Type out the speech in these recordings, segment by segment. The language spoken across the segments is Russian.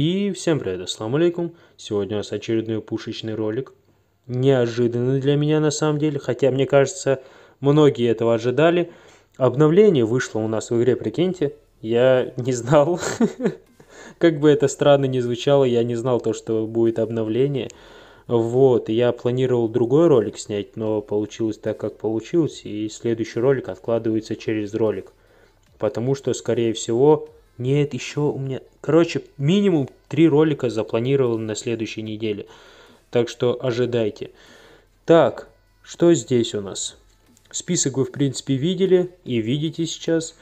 И всем привет, ассаламу алейкум. Сегодня у нас очередной пушечный ролик. Неожиданный для меня на самом деле, хотя мне кажется, многие этого ожидали. Обновление вышло у нас в игре, прикиньте. Я не знал, как бы это странно не звучало, я не знал то, что будет обновление. Вот, я планировал другой ролик снять, но получилось так, как получилось, и следующий ролик откладывается через ролик. Потому что, скорее всего, нет, еще у меня... Короче, минимум три ролика запланировано на следующей неделе. Так что ожидайте. Так, что здесь у нас? Список вы, в принципе, видели и видите сейчас.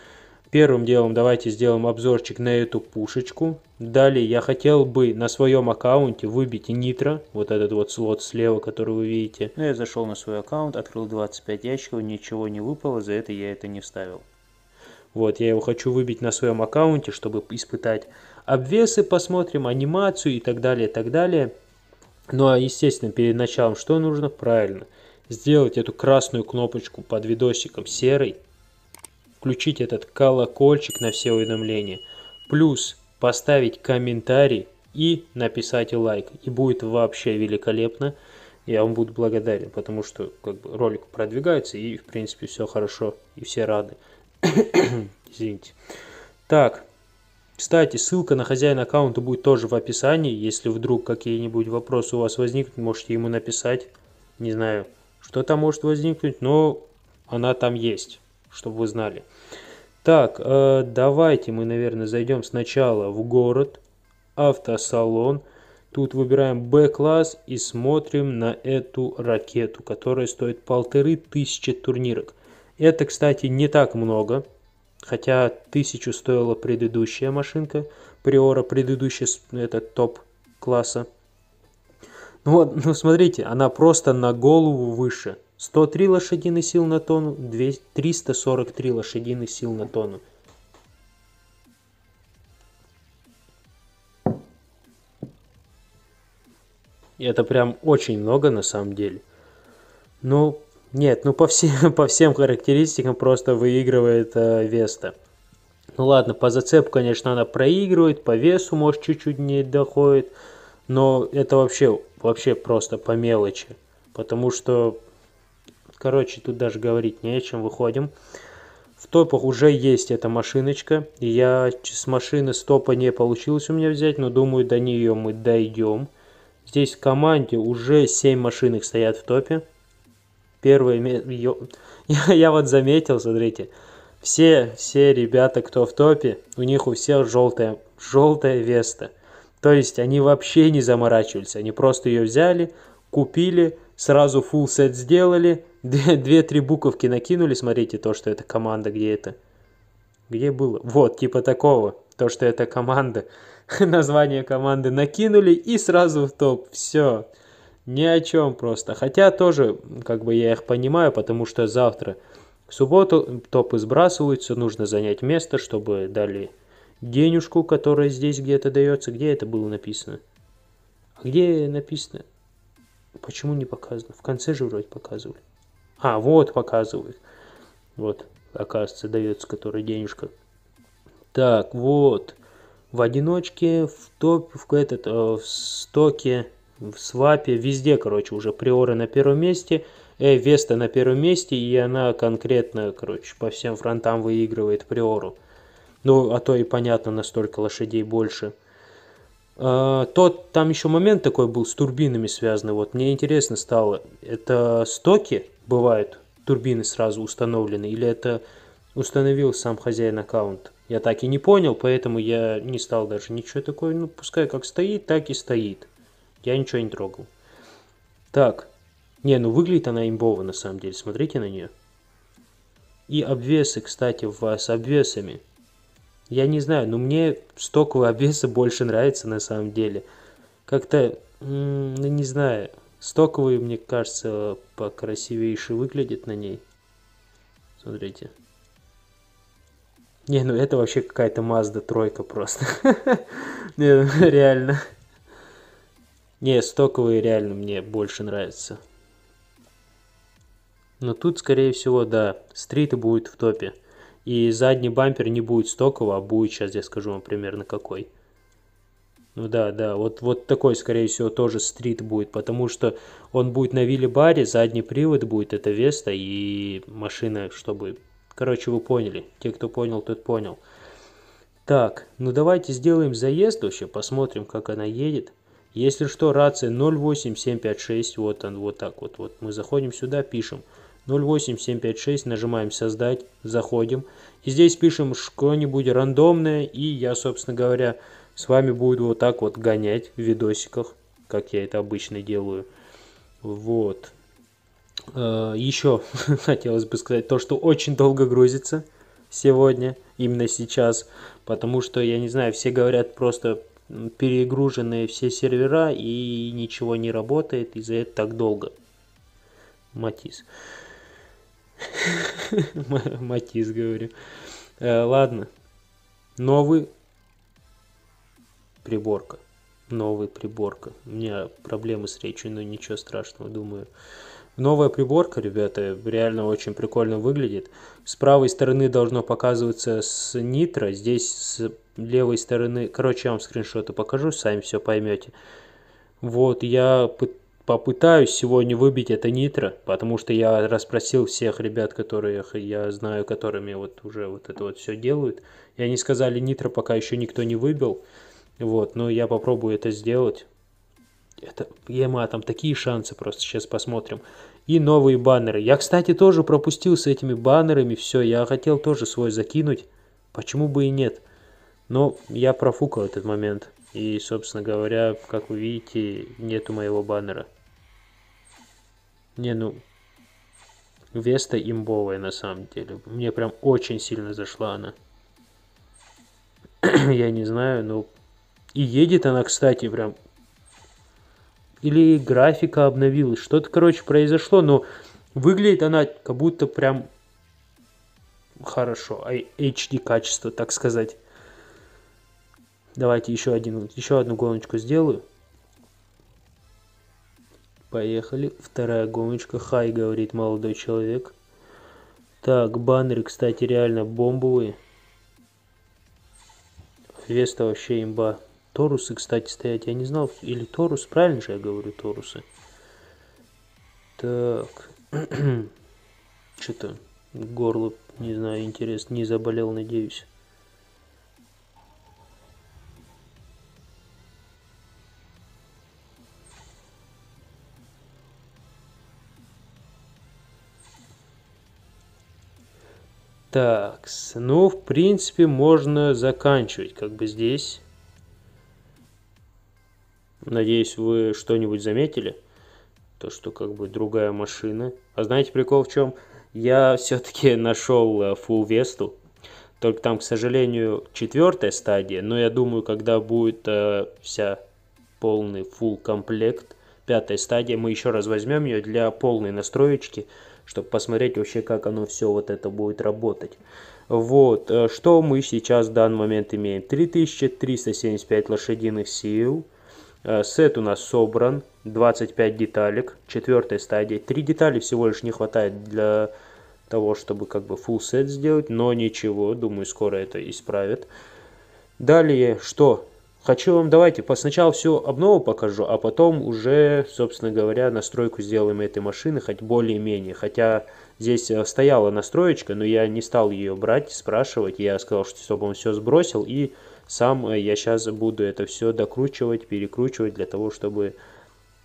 Первым делом давайте сделаем обзорчик на эту пушечку. Далее я хотел бы на своем аккаунте выбить нитро, вот этот вот слот слева, который вы видите. Но ну, я зашел на свой аккаунт, открыл 25 ящиков, ничего не выпало, за это я это не вставил. Вот, я его хочу выбить на своем аккаунте, чтобы испытать обвесы, посмотрим, анимацию и так далее, и так далее. Ну а естественно, перед началом что нужно? Правильно, сделать эту красную кнопочку под видосиком серой, включить этот колокольчик на все уведомления, плюс поставить комментарий и написать лайк. И будет вообще великолепно. Я вам буду благодарен, потому что как бы, ролик продвигается и в принципе все хорошо и все рады. Извините. Так, кстати, ссылка на хозяина аккаунта будет тоже в описании. Если вдруг какие-нибудь вопросы у вас возникнут, можете ему написать. Не знаю, что там может возникнуть, но она там есть, чтобы вы знали. Так, э, давайте мы, наверное, зайдем сначала в город, автосалон. Тут выбираем Б-класс и смотрим на эту ракету, которая стоит полторы тысячи турнирок. Это, кстати, не так много, хотя тысячу стоила предыдущая машинка, Приора, предыдущий этот топ класса. Ну вот, ну смотрите, она просто на голову выше. 103 лошадины сил на тонну, 200, 343 лошадины сил на тонну. И это прям очень много на самом деле. Но ну, нет, ну по всем, по всем характеристикам просто выигрывает э, Веста. Ну ладно, по зацепу, конечно, она проигрывает, по весу, может, чуть-чуть не доходит, но это вообще, вообще просто по мелочи, потому что, короче, тут даже говорить не о чем, выходим. В топах уже есть эта машиночка, я с машины стопа не получилось у меня взять, но думаю, до нее мы дойдем. Здесь в команде уже 7 машинок стоят в топе, первые... Ё... Я, я вот заметил, смотрите, все, все ребята, кто в топе, у них у всех желтая, желтая веста. То есть они вообще не заморачивались, они просто ее взяли, купили, сразу full сет сделали, две-три буковки накинули, смотрите, то, что это команда, где это? Где было? Вот, типа такого, то, что это команда. Название команды накинули и сразу в топ, все. Все. Ни о чем просто. Хотя тоже, как бы я их понимаю, потому что завтра в субботу топы сбрасываются, нужно занять место, чтобы дали денежку, которая здесь где-то дается. Где это было написано? А где написано? Почему не показано? В конце же вроде показывали. А, вот показывают. Вот, оказывается, дается, которая денежка. Так, вот. В одиночке, в топ, в этот, э, в стоке в свапе, везде, короче, уже Приоры на первом месте, э, Веста на первом месте, и она конкретно, короче, по всем фронтам выигрывает Приору. Ну, а то и понятно, настолько лошадей больше. А, тот, там еще момент такой был с турбинами связанный, вот мне интересно стало, это стоки бывают, турбины сразу установлены, или это установил сам хозяин аккаунт? Я так и не понял, поэтому я не стал даже ничего такое, ну, пускай как стоит, так и стоит. Я ничего не трогал. Так. Не, ну выглядит она имбово на самом деле. Смотрите на нее. И обвесы, кстати, в, с обвесами. Я не знаю, но мне стоковые обвесы больше нравятся на самом деле. Как-то, ну не знаю, стоковые, мне кажется, покрасивейше выглядят на ней. Смотрите. Не, ну это вообще какая-то Mazda тройка просто. Не, ну, реально. Не, стоковые реально мне больше нравятся. Но тут, скорее всего, да, стриты будет в топе. И задний бампер не будет стокового, а будет, сейчас я скажу вам примерно какой. Ну да, да, вот, вот такой, скорее всего, тоже стрит будет, потому что он будет на вилле-баре, задний привод будет, это Веста и машина, чтобы... Короче, вы поняли, те, кто понял, тот понял. Так, ну давайте сделаем заезд вообще, посмотрим, как она едет. Если что, рация 08756, вот он, вот так вот, вот. Мы заходим сюда, пишем 08756, нажимаем создать, заходим. И здесь пишем что-нибудь рандомное, и я, собственно говоря, с вами буду вот так вот гонять в видосиках, как я это обычно делаю. Вот. Э, еще хотелось бы сказать то, что очень долго грузится сегодня, именно сейчас, потому что, я не знаю, все говорят просто перегружены все сервера и ничего не работает, из-за этого так долго. Матис. Матис, говорю. Э, ладно. Новый приборка. Новый приборка. У меня проблемы с речью, но ничего страшного, думаю. Новая приборка, ребята, реально очень прикольно выглядит. С правой стороны должно показываться с нитро, здесь с левой стороны... Короче, я вам скриншоты покажу, сами все поймете. Вот, я попытаюсь сегодня выбить это нитро, потому что я расспросил всех ребят, которых я знаю, которыми вот уже вот это вот все делают. И они сказали, нитро пока еще никто не выбил. Вот, но я попробую это сделать. Это EMA, там такие шансы просто, сейчас посмотрим. И новые баннеры. Я, кстати, тоже пропустил с этими баннерами все. Я хотел тоже свой закинуть. Почему бы и нет? Но я профукал этот момент. И, собственно говоря, как вы видите, нету моего баннера. Не, ну... Веста имбовая, на самом деле. Мне прям очень сильно зашла она. я не знаю, но... Ну. И едет она, кстати, прям или графика обновилась. Что-то, короче, произошло, но выглядит она как будто прям хорошо. А, HD качество, так сказать. Давайте еще, один, еще одну гоночку сделаю. Поехали. Вторая гоночка. Хай, говорит молодой человек. Так, баннеры, кстати, реально бомбовые. Веста вообще имба. Торусы, кстати, стоят. Я не знал, или Торус, правильно же я говорю, Торусы. Так. Что-то горло, не знаю, интересно, не заболел, надеюсь. Так, ну, в принципе, можно заканчивать как бы здесь. Надеюсь, вы что-нибудь заметили. То, что как бы другая машина. А знаете прикол в чем? Я все-таки нашел э, Full Весту. Только там, к сожалению, четвертая стадия. Но я думаю, когда будет э, вся полный full комплект, пятая стадия, мы еще раз возьмем ее для полной настроечки, чтобы посмотреть вообще, как оно все вот это будет работать. Вот, э, что мы сейчас в данный момент имеем? 3375 лошадиных сил – Э, сет у нас собран, 25 деталек, четвертая стадия. Три детали всего лишь не хватает для того, чтобы как бы full set сделать, но ничего, думаю, скоро это исправят. Далее, что? Хочу вам, давайте, сначала всю обнову покажу, а потом уже, собственно говоря, настройку сделаем этой машины, хоть более-менее. Хотя здесь э, стояла настроечка, но я не стал ее брать, спрашивать. Я сказал, что чтобы он все сбросил и сам э, я сейчас буду это все докручивать, перекручивать для того, чтобы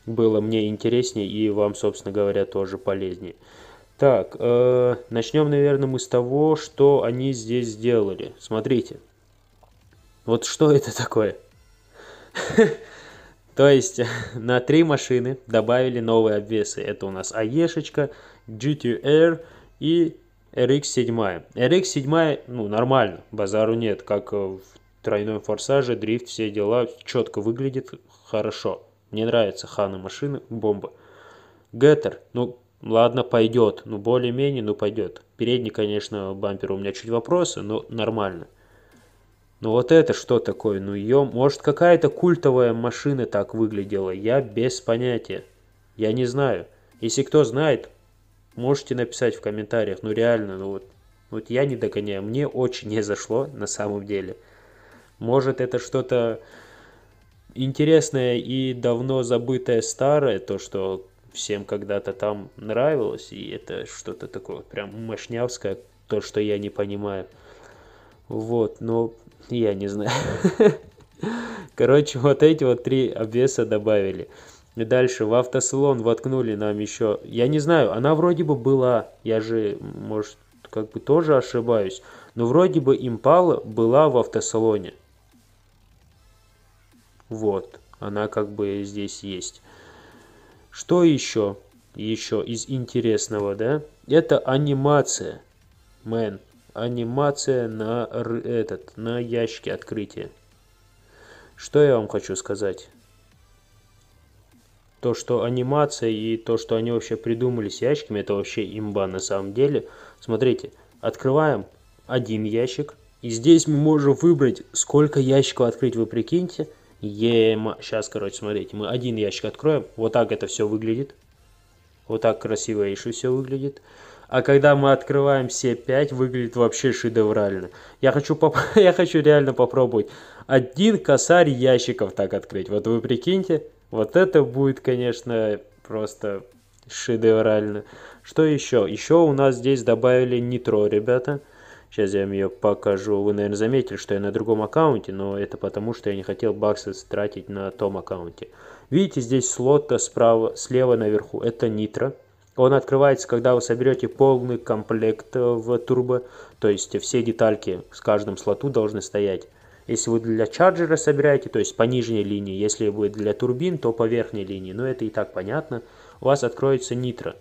было мне интереснее и вам, собственно говоря, тоже полезнее. Так, э, начнем, наверное, мы с того, что они здесь сделали. Смотрите. Вот что это такое? То есть на три машины добавили новые обвесы. Это у нас АЕшечка, GTR и RX-7. RX-7, ну, нормально, базару нет, как э, в тройной форсаже, дрифт, все дела, четко выглядит, хорошо. Мне нравятся ханы машины, бомба. Геттер, ну ладно, пойдет, ну более-менее, ну пойдет. Передний, конечно, бампер у меня чуть вопросы, но нормально. ну вот это что такое? Ну ее, может какая-то культовая машина так выглядела, я без понятия. Я не знаю. Если кто знает, можете написать в комментариях, ну реально, ну вот, вот я не догоняю, мне очень не зашло на самом деле. Может, это что-то интересное и давно забытое старое, то, что всем когда-то там нравилось, и это что-то такое прям мощнявское, то, что я не понимаю. Вот, но я не знаю. Короче, вот эти вот три обвеса добавили. И дальше в автосалон воткнули нам еще. Я не знаю, она вроде бы была. Я же, может, как бы тоже ошибаюсь. Но вроде бы импала была в автосалоне. Вот, она как бы здесь есть. Что еще? Еще из интересного, да? Это анимация. Мэн. Анимация на этот, на ящике открытия. Что я вам хочу сказать? То, что анимация и то, что они вообще придумали с ящиками, это вообще имба на самом деле. Смотрите, открываем один ящик. И здесь мы можем выбрать, сколько ящиков открыть, вы прикиньте. Ема. Сейчас, короче, смотрите, мы один ящик откроем. Вот так это все выглядит. Вот так красиво еще все выглядит. А когда мы открываем все 5, выглядит вообще шедеврально. Я хочу, поп... я хочу реально попробовать один косарь ящиков так открыть. Вот вы прикиньте, вот это будет, конечно, просто шедеврально. Что еще? Еще у нас здесь добавили нитро, ребята. Сейчас я вам ее покажу. Вы, наверное, заметили, что я на другом аккаунте, но это потому, что я не хотел баксы тратить на том аккаунте. Видите, здесь слот справа, слева наверху. Это нитро. Он открывается, когда вы соберете полный комплект э, в турбо, то есть все детальки с каждым слоту должны стоять. Если вы для чарджера собираете, то есть по нижней линии, если вы для турбин, то по верхней линии, но это и так понятно, у вас откроется нитро.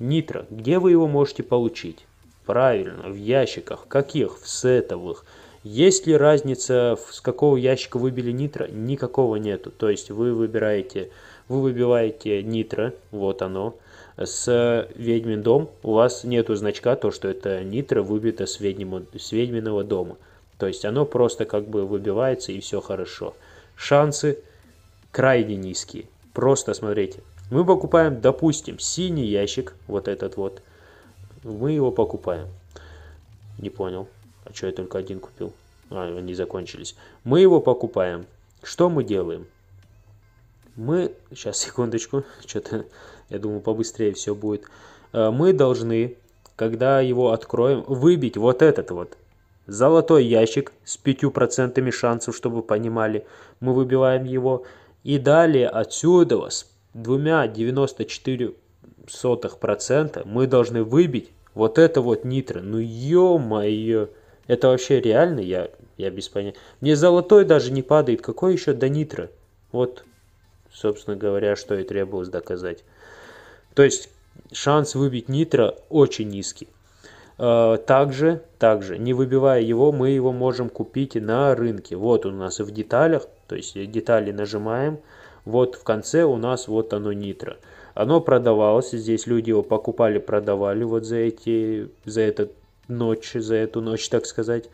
Нитро, где вы его можете получить? Правильно, в ящиках. Каких? В сетовых. Есть ли разница, с какого ящика выбили нитро? Никакого нету. То есть вы выбираете, вы выбиваете нитро, вот оно, с ведьмин дом. У вас нету значка, то что это нитро выбито с, ведьминого, с ведьминого дома. То есть оно просто как бы выбивается и все хорошо. Шансы крайне низкие. Просто смотрите. Мы покупаем, допустим, синий ящик, вот этот вот, мы его покупаем. Не понял. А что я только один купил? А, они закончились. Мы его покупаем. Что мы делаем? Мы... Сейчас, секундочку. Что-то, я думаю, побыстрее все будет. Э, мы должны, когда его откроем, выбить вот этот вот. Золотой ящик с 5% шансов, чтобы понимали. Мы выбиваем его. И далее отсюда с двумя 94 сотых процента мы должны выбить вот это вот нитро. Ну ё-моё, это вообще реально, я, я без понятия. Мне золотой даже не падает, какой еще до нитро? Вот, собственно говоря, что и требовалось доказать. То есть шанс выбить нитро очень низкий. А, также, также, не выбивая его, мы его можем купить на рынке. Вот у нас в деталях, то есть детали нажимаем. Вот в конце у нас вот оно нитро. Оно продавалось, здесь люди его покупали, продавали вот за эти, за этот ночь, за эту ночь, так сказать.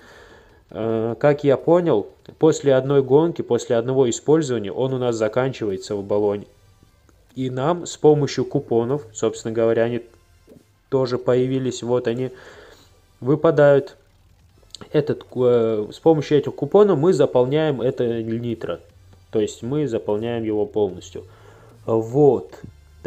А, как я понял, после одной гонки, после одного использования он у нас заканчивается в баллоне. И нам с помощью купонов, собственно говоря, они тоже появились, вот они выпадают. Этот, э, с помощью этих купонов мы заполняем это нитро. То есть мы заполняем его полностью. Вот.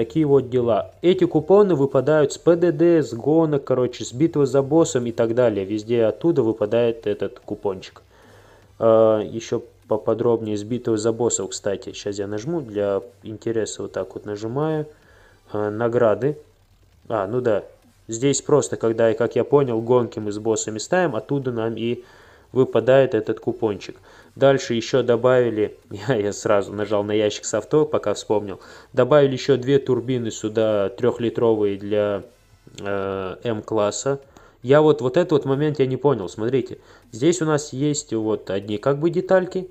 Такие вот дела. Эти купоны выпадают с ПДД, с гонок, короче, с битвы за боссом и так далее. Везде оттуда выпадает этот купончик. А, Еще поподробнее с битвы за боссов, кстати. Сейчас я нажму для интереса, вот так вот нажимаю. А, награды. А, ну да. Здесь просто, когда, как я понял, гонки мы с боссами ставим, оттуда нам и выпадает этот купончик. Дальше еще добавили, я, я сразу нажал на ящик с авто, пока вспомнил, добавили еще две турбины сюда, трехлитровые для э, М-класса. Я вот, вот этот вот момент я не понял, смотрите. Здесь у нас есть вот одни как бы детальки,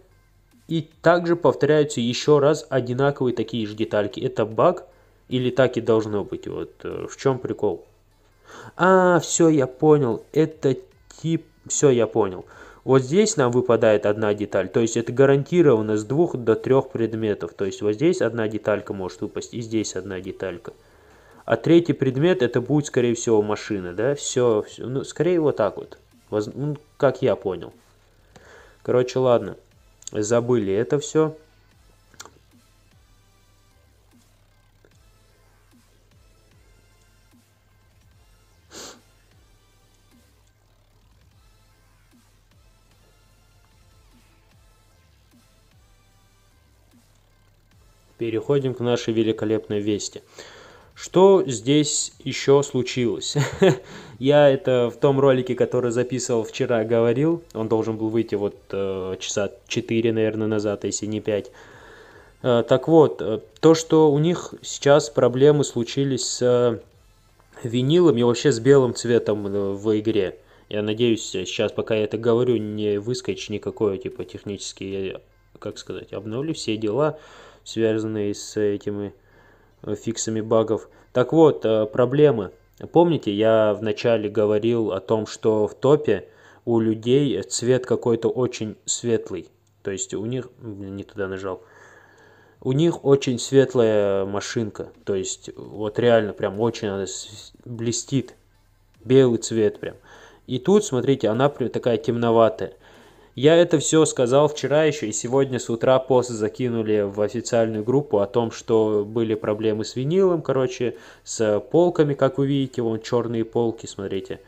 и также повторяются еще раз одинаковые такие же детальки. Это баг или так и должно быть? Вот э, в чем прикол? А, все, я понял. Это тип... Все, я понял. Вот здесь нам выпадает одна деталь, то есть это гарантированно с двух до трех предметов. То есть вот здесь одна деталька может выпасть, и здесь одна деталька. А третий предмет это будет, скорее всего, машина, да? Все, все. ну, скорее вот так вот. Воз... Ну, как я понял. Короче, ладно. Забыли это все. переходим к нашей великолепной вести. Что здесь еще случилось? Я это в том ролике, который записывал вчера, говорил. Он должен был выйти вот э, часа 4, наверное, назад, если не 5. Э, так вот, э, то, что у них сейчас проблемы случились с э, винилом и вообще с белым цветом э, в игре. Я надеюсь, сейчас, пока я это говорю, не выскочит никакое, типа, технические, как сказать, обновлю все дела связанные с этими э, фиксами багов. Так вот, э, проблемы. Помните, я вначале говорил о том, что в топе у людей цвет какой-то очень светлый. То есть у них... не туда нажал. У них очень светлая машинка. То есть вот реально прям очень она блестит. Белый цвет прям. И тут, смотрите, она прям такая темноватая. Я это все сказал вчера еще, и сегодня с утра пост закинули в официальную группу о том, что были проблемы с винилом, короче, с полками, как вы видите, вон черные полки, смотрите.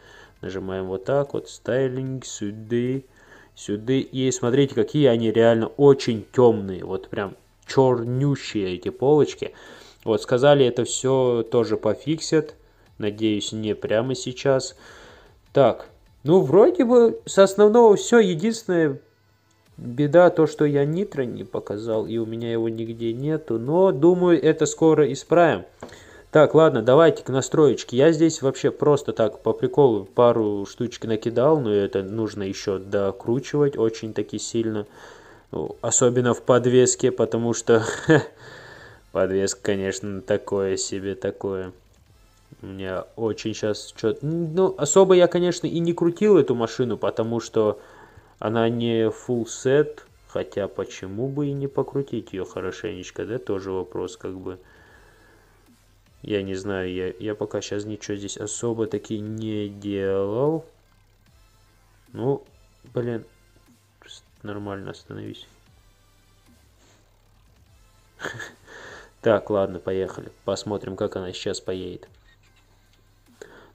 Нажимаем вот так вот, стайлинг, сюды, сюды, и смотрите, какие они реально очень темные, вот прям чернющие эти полочки. Вот, сказали, это все тоже пофиксят, надеюсь, не прямо сейчас. Так, ну, вроде бы, с основного все. Единственная беда то, что я нитро не показал, и у меня его нигде нету. Но, думаю, это скоро исправим. Так, ладно, давайте к настроечке. Я здесь вообще просто так по приколу пару штучек накидал, но это нужно еще докручивать очень таки сильно. Особенно в подвеске, потому что подвеска, конечно, такое себе, такое. Мне очень сейчас что то Ну, особо я, конечно, и не крутил эту машину, потому что она не full set. Хотя почему бы и не покрутить ее хорошенечко, да? Тоже вопрос как бы. Я не знаю, я, я пока сейчас ничего здесь особо таки не делал. Ну, блин, нормально остановись. Так, ладно, поехали. Посмотрим, как она сейчас поедет.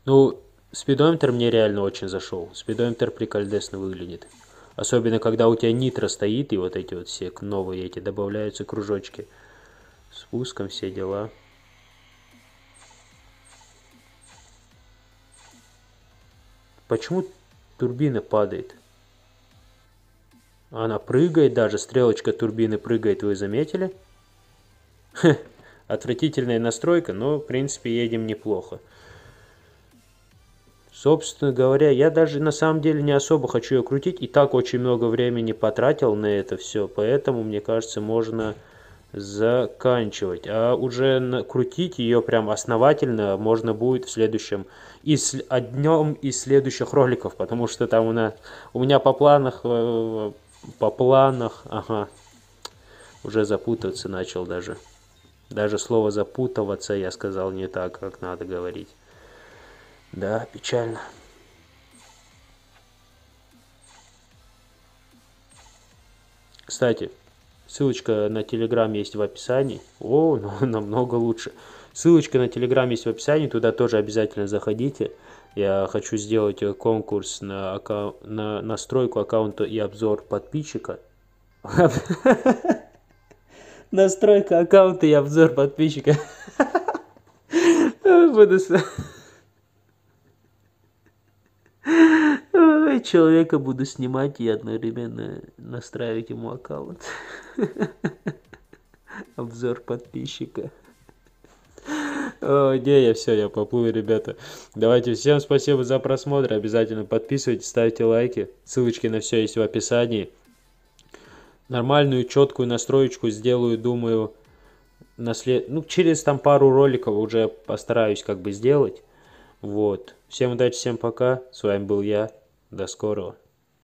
Ну, спидометр мне реально очень зашел. Спидометр прикольдесно выглядит. Особенно, когда у тебя нитро стоит, и вот эти вот все новые эти добавляются кружочки. С пуском все дела. Почему турбина падает? Она прыгает даже, стрелочка турбины прыгает, вы заметили? Хе, отвратительная настройка, но в принципе едем неплохо. Собственно говоря, я даже на самом деле не особо хочу ее крутить, и так очень много времени потратил на это все, поэтому, мне кажется, можно заканчивать. А уже крутить ее прям основательно можно будет в следующем, из, однем из следующих роликов, потому что там у, нас, у меня по планах, э, по планах, ага, уже запутаться начал даже. Даже слово запутываться я сказал не так, как надо говорить. Да, печально. Кстати, ссылочка на Телеграм есть в описании. О, ну, намного лучше. Ссылочка на Телеграм есть в описании, туда тоже обязательно заходите. Я хочу сделать э, конкурс на, аккаун... на настройку аккаунта и обзор подписчика. Настройка аккаунта и обзор подписчика. Буду... человека буду снимать и одновременно настраивать ему аккаунт. Обзор подписчика. О, не, я все, я поплыл, ребята. Давайте всем спасибо за просмотр. Обязательно подписывайтесь, ставьте лайки. Ссылочки на все есть в описании. Нормальную четкую настроечку сделаю, думаю, на след... ну, через там пару роликов уже постараюсь как бы сделать. Вот. Всем удачи, всем пока. С вами был я, до скорого.